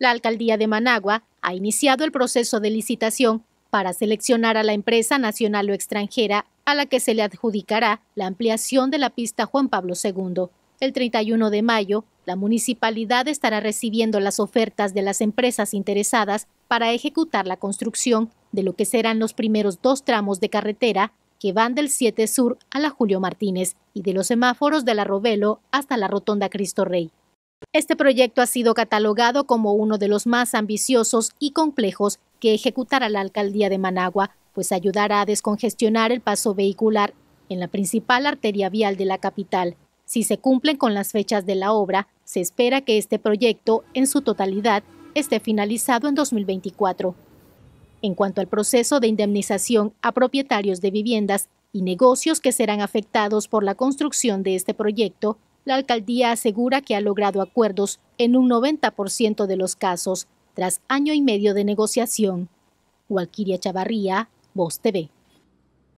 la alcaldía de Managua ha iniciado el proceso de licitación para seleccionar a la empresa nacional o extranjera a la que se le adjudicará la ampliación de la pista Juan Pablo II. El 31 de mayo, la municipalidad estará recibiendo las ofertas de las empresas interesadas para ejecutar la construcción de lo que serán los primeros dos tramos de carretera que van del 7 Sur a la Julio Martínez y de los semáforos de la Robelo hasta la Rotonda Cristo Rey. Este proyecto ha sido catalogado como uno de los más ambiciosos y complejos que ejecutará la alcaldía de Managua, pues ayudará a descongestionar el paso vehicular en la principal arteria vial de la capital. Si se cumplen con las fechas de la obra, se espera que este proyecto, en su totalidad, esté finalizado en 2024. En cuanto al proceso de indemnización a propietarios de viviendas y negocios que serán afectados por la construcción de este proyecto, la alcaldía asegura que ha logrado acuerdos en un 90% de los casos tras año y medio de negociación. Walquiria Chavarría, Voz TV.